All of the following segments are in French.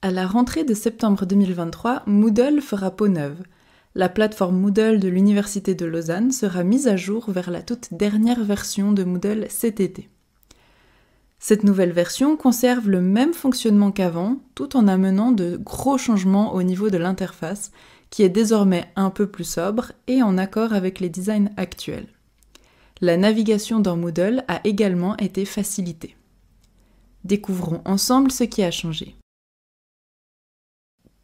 À la rentrée de septembre 2023, Moodle fera peau neuve. La plateforme Moodle de l'Université de Lausanne sera mise à jour vers la toute dernière version de Moodle cet été. Cette nouvelle version conserve le même fonctionnement qu'avant, tout en amenant de gros changements au niveau de l'interface, qui est désormais un peu plus sobre et en accord avec les designs actuels. La navigation dans Moodle a également été facilitée. Découvrons ensemble ce qui a changé.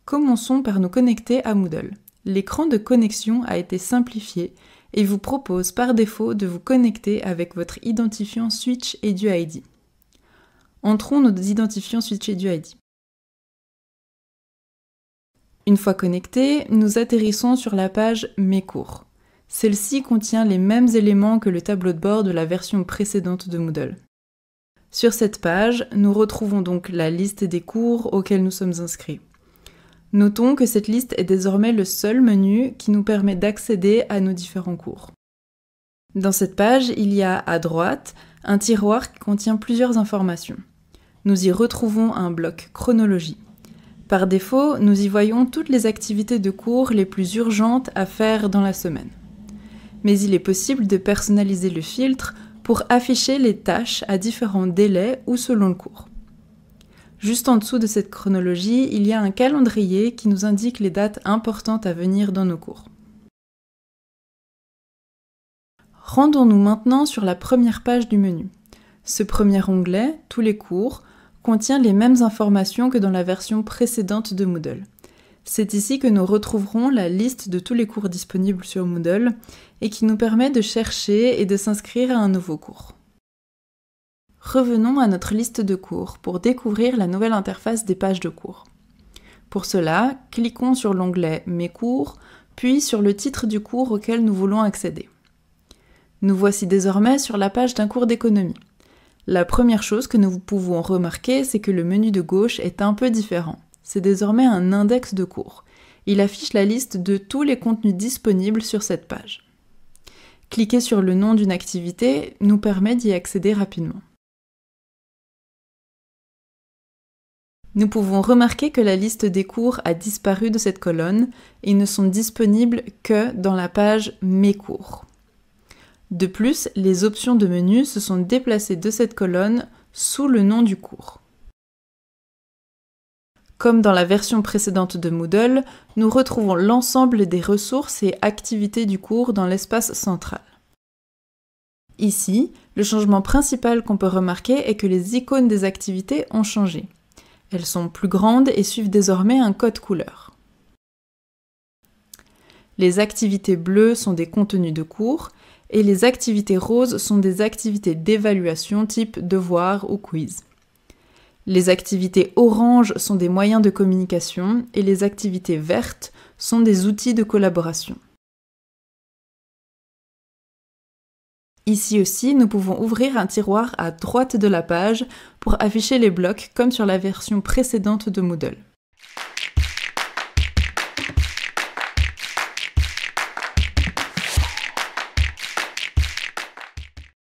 Commençons par nous connecter à Moodle. L'écran de connexion a été simplifié et vous propose par défaut de vous connecter avec votre identifiant Switch et du ID. Entrons nos identifiants Switch et du ID. Une fois connectés, nous atterrissons sur la page Mes cours. Celle-ci contient les mêmes éléments que le tableau de bord de la version précédente de Moodle. Sur cette page, nous retrouvons donc la liste des cours auxquels nous sommes inscrits. Notons que cette liste est désormais le seul menu qui nous permet d'accéder à nos différents cours. Dans cette page, il y a à droite un tiroir qui contient plusieurs informations. Nous y retrouvons un bloc chronologie. Par défaut, nous y voyons toutes les activités de cours les plus urgentes à faire dans la semaine. Mais il est possible de personnaliser le filtre pour afficher les tâches à différents délais ou selon le cours. Juste en dessous de cette chronologie, il y a un calendrier qui nous indique les dates importantes à venir dans nos cours. Rendons-nous maintenant sur la première page du menu. Ce premier onglet, Tous les cours, contient les mêmes informations que dans la version précédente de Moodle. C'est ici que nous retrouverons la liste de tous les cours disponibles sur Moodle et qui nous permet de chercher et de s'inscrire à un nouveau cours. Revenons à notre liste de cours pour découvrir la nouvelle interface des pages de cours. Pour cela, cliquons sur l'onglet Mes cours, puis sur le titre du cours auquel nous voulons accéder. Nous voici désormais sur la page d'un cours d'économie. La première chose que nous pouvons remarquer, c'est que le menu de gauche est un peu différent. C'est désormais un index de cours. Il affiche la liste de tous les contenus disponibles sur cette page. Cliquer sur le nom d'une activité nous permet d'y accéder rapidement. Nous pouvons remarquer que la liste des cours a disparu de cette colonne et ne sont disponibles que dans la page Mes cours. De plus, les options de menu se sont déplacées de cette colonne sous le nom du cours. Comme dans la version précédente de Moodle, nous retrouvons l'ensemble des ressources et activités du cours dans l'espace central. Ici, le changement principal qu'on peut remarquer est que les icônes des activités ont changé. Elles sont plus grandes et suivent désormais un code couleur. Les activités bleues sont des contenus de cours et les activités roses sont des activités d'évaluation type devoir ou quiz. Les activités oranges sont des moyens de communication et les activités vertes sont des outils de collaboration. Ici aussi, nous pouvons ouvrir un tiroir à droite de la page pour afficher les blocs comme sur la version précédente de Moodle.